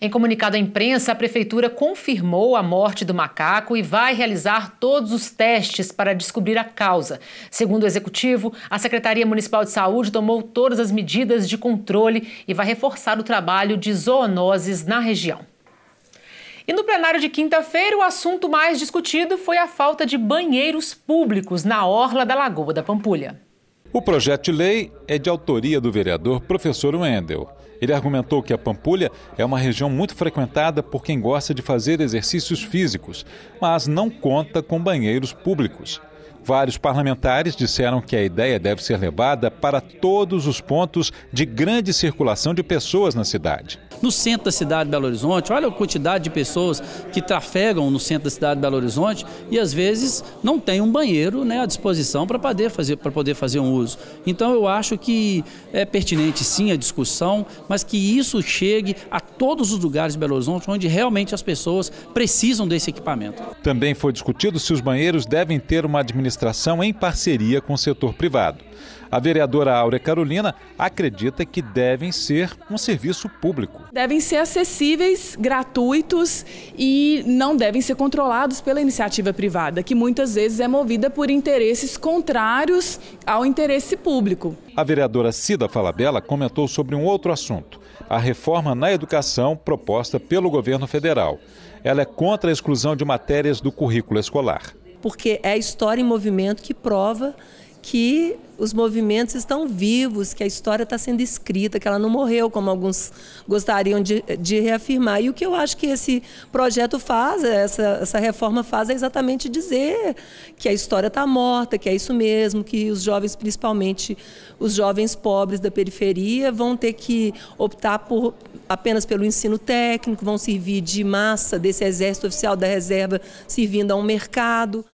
Em comunicado à imprensa, a prefeitura confirmou a morte do macaco e vai realizar todos os testes para descobrir a causa. Segundo o executivo, a Secretaria Municipal de Saúde tomou todas as medidas de controle e vai reforçar o trabalho de zoonoses na região. E no plenário de quinta-feira, o assunto mais discutido foi a falta de banheiros públicos na orla da Lagoa da Pampulha. O projeto de lei é de autoria do vereador professor Wendel. Ele argumentou que a Pampulha é uma região muito frequentada por quem gosta de fazer exercícios físicos, mas não conta com banheiros públicos. Vários parlamentares disseram que a ideia deve ser levada para todos os pontos de grande circulação de pessoas na cidade. No centro da cidade de Belo Horizonte, olha a quantidade de pessoas que trafegam no centro da cidade de Belo Horizonte e às vezes não tem um banheiro né, à disposição para poder, fazer, para poder fazer um uso. Então eu acho que é pertinente sim a discussão, mas que isso chegue a todos os lugares de Belo Horizonte onde realmente as pessoas precisam desse equipamento. Também foi discutido se os banheiros devem ter uma administração administração em parceria com o setor privado. A vereadora Áurea Carolina acredita que devem ser um serviço público. Devem ser acessíveis, gratuitos e não devem ser controlados pela iniciativa privada, que muitas vezes é movida por interesses contrários ao interesse público. A vereadora Cida Falabella comentou sobre um outro assunto, a reforma na educação proposta pelo governo federal. Ela é contra a exclusão de matérias do currículo escolar porque é a história em movimento que prova que os movimentos estão vivos, que a história está sendo escrita, que ela não morreu, como alguns gostariam de, de reafirmar. E o que eu acho que esse projeto faz, essa, essa reforma faz, é exatamente dizer que a história está morta, que é isso mesmo, que os jovens, principalmente os jovens pobres da periferia, vão ter que optar por apenas pelo ensino técnico, vão servir de massa desse exército oficial da reserva, servindo a um mercado.